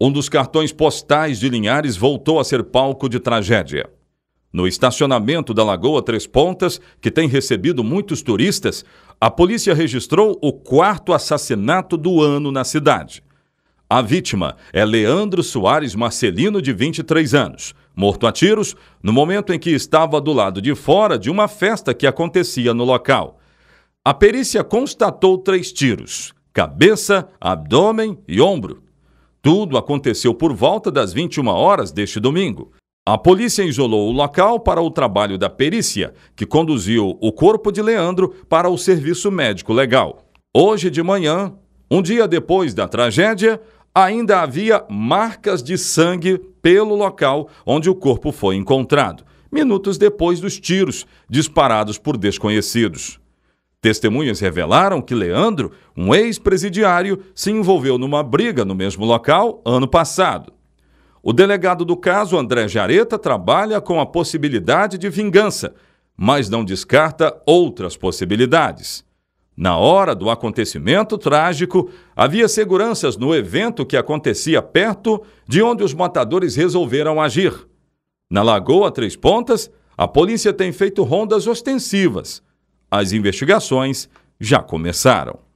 um dos cartões postais de Linhares voltou a ser palco de tragédia. No estacionamento da Lagoa Três Pontas, que tem recebido muitos turistas, a polícia registrou o quarto assassinato do ano na cidade. A vítima é Leandro Soares Marcelino, de 23 anos, morto a tiros no momento em que estava do lado de fora de uma festa que acontecia no local. A perícia constatou três tiros: cabeça, abdômen e ombro. Tudo aconteceu por volta das 21 horas deste domingo. A polícia isolou o local para o trabalho da perícia, que conduziu o corpo de Leandro para o serviço médico legal. Hoje de manhã, um dia depois da tragédia, ainda havia marcas de sangue pelo local onde o corpo foi encontrado, minutos depois dos tiros disparados por desconhecidos. Testemunhas revelaram que Leandro, um ex-presidiário, se envolveu numa briga no mesmo local ano passado. O delegado do caso, André Jareta, trabalha com a possibilidade de vingança, mas não descarta outras possibilidades. Na hora do acontecimento trágico, havia seguranças no evento que acontecia perto de onde os matadores resolveram agir. Na Lagoa Três Pontas, a polícia tem feito rondas ostensivas as investigações já começaram.